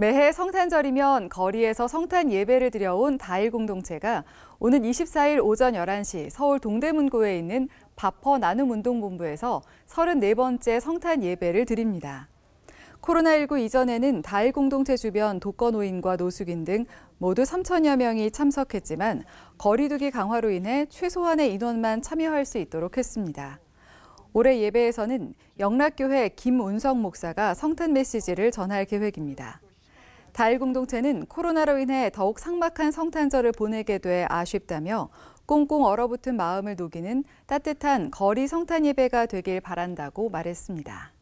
매해 성탄절이면 거리에서 성탄 예배를 드려온 다일 공동체가 오는 24일 오전 11시 서울 동대문구에 있는 바퍼 나눔 운동본부에서 34번째 성탄 예배를 드립니다. 코로나19 이전에는 다일 공동체 주변 독거 노인과 노숙인 등 모두 3천여 명이 참석했지만 거리두기 강화로 인해 최소한의 인원만 참여할 수 있도록 했습니다. 올해 예배에서는 영락교회 김운성 목사가 성탄 메시지를 전할 계획입니다. 달 공동체는 코로나로 인해 더욱 삭막한 성탄절을 보내게 돼 아쉽다며 꽁꽁 얼어붙은 마음을 녹이는 따뜻한 거리 성탄 예배가 되길 바란다고 말했습니다.